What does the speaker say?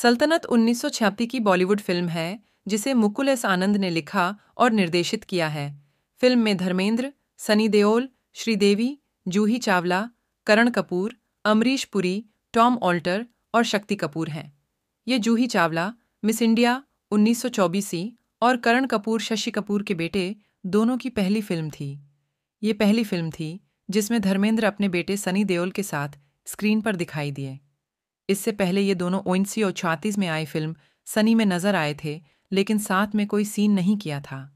सल्तनत उन्नीस की बॉलीवुड फिल्म है जिसे मुकुल एस आनंद ने लिखा और निर्देशित किया है फिल्म में धर्मेंद्र सनी देओल श्रीदेवी जूही चावला करण कपूर अमरीश पुरी टॉम ऑल्टर और शक्ति कपूर हैं ये जूही चावला मिस इंडिया उन्नीस और करण कपूर शशि कपूर के बेटे दोनों की पहली फिल्म थी ये पहली फिल्म थी जिसमें धर्मेंद्र अपने बेटे सनी देओल के साथ स्क्रीन पर दिखाई दिए इससे पहले ये दोनों ओइंसी और छातीस में आई फिल्म सनी में नजर आए थे लेकिन साथ में कोई सीन नहीं किया था